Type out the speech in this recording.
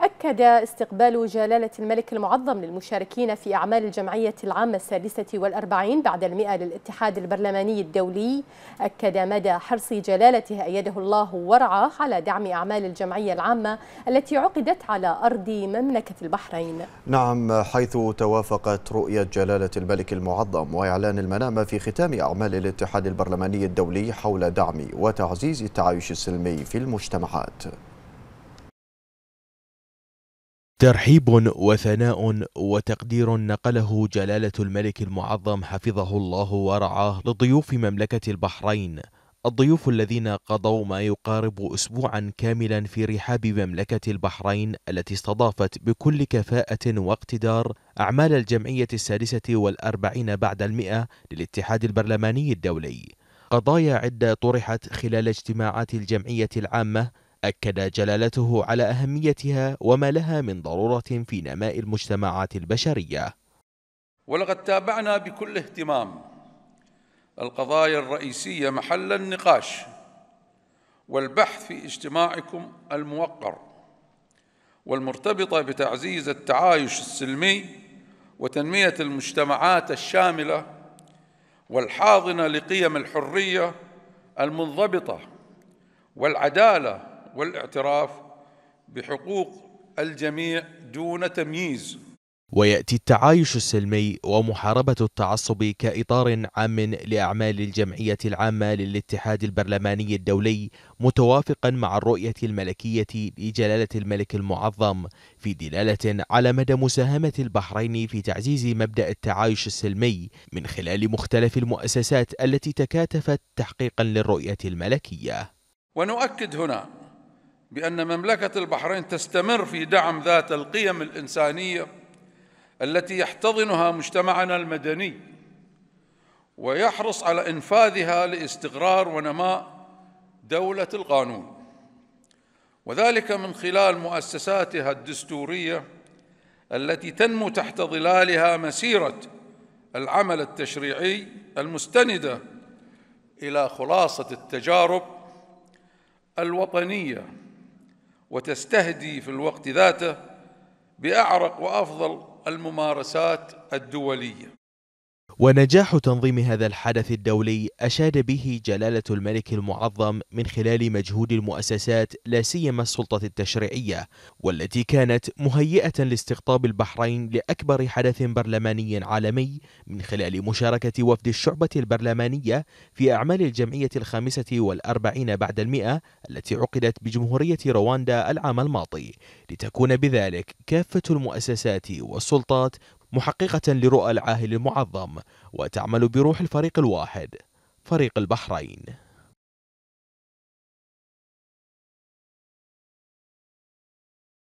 أكد استقبال جلالة الملك المعظم للمشاركين في أعمال الجمعية العامة السادسة والأربعين بعد المئة للاتحاد البرلماني الدولي أكد مدى حرص جلالته أيده الله ورعاه على دعم أعمال الجمعية العامة التي عقدت على أرض مملكة البحرين نعم حيث توافقت رؤية جلالة الملك المعظم وإعلان المنامة في ختام أعمال الاتحاد البرلماني الدولي حول دعم وتعزيز التعايش السلمي في المجتمعات ترحيب وثناء وتقدير نقله جلالة الملك المعظم حفظه الله ورعاه لضيوف مملكة البحرين الضيوف الذين قضوا ما يقارب أسبوعا كاملا في رحاب مملكة البحرين التي استضافت بكل كفاءة واقتدار أعمال الجمعية السادسة والأربعين بعد المئة للاتحاد البرلماني الدولي قضايا عدة طرحت خلال اجتماعات الجمعية العامة أكد جلالته على أهميتها وما لها من ضرورة في نماء المجتمعات البشرية ولقد تابعنا بكل اهتمام القضايا الرئيسية محل النقاش والبحث في اجتماعكم الموقر والمرتبطة بتعزيز التعايش السلمي وتنمية المجتمعات الشاملة والحاضنة لقيم الحرية المنضبطة والعدالة والاعتراف بحقوق الجميع دون تمييز وياتي التعايش السلمي ومحاربه التعصب كاطار عام لاعمال الجمعيه العامه للاتحاد البرلماني الدولي متوافقا مع الرؤيه الملكيه لجلاله الملك المعظم في دلاله على مدى مساهمه البحرين في تعزيز مبدا التعايش السلمي من خلال مختلف المؤسسات التي تكاتفت تحقيقا للرؤيه الملكيه ونؤكد هنا بأن مملكة البحرين تستمر في دعم ذات القيم الإنسانية التي يحتضنها مجتمعنا المدني ويحرص على إنفاذها لاستقرار ونماء دولة القانون وذلك من خلال مؤسساتها الدستورية التي تنمو تحت ظلالها مسيرة العمل التشريعي المستندة إلى خلاصة التجارب الوطنية وتستهدي في الوقت ذاته باعرق وافضل الممارسات الدوليه ونجاح تنظيم هذا الحدث الدولي أشاد به جلالة الملك المعظم من خلال مجهود المؤسسات لا سيما السلطة التشريعية والتي كانت مهيئة لاستقطاب البحرين لأكبر حدث برلماني عالمي من خلال مشاركة وفد الشعبة البرلمانية في أعمال الجمعية الخامسة والأربعين بعد المئة التي عقدت بجمهورية رواندا العام الماضي لتكون بذلك كافة المؤسسات والسلطات محققة لرؤى العاهل المعظم وتعمل بروح الفريق الواحد فريق البحرين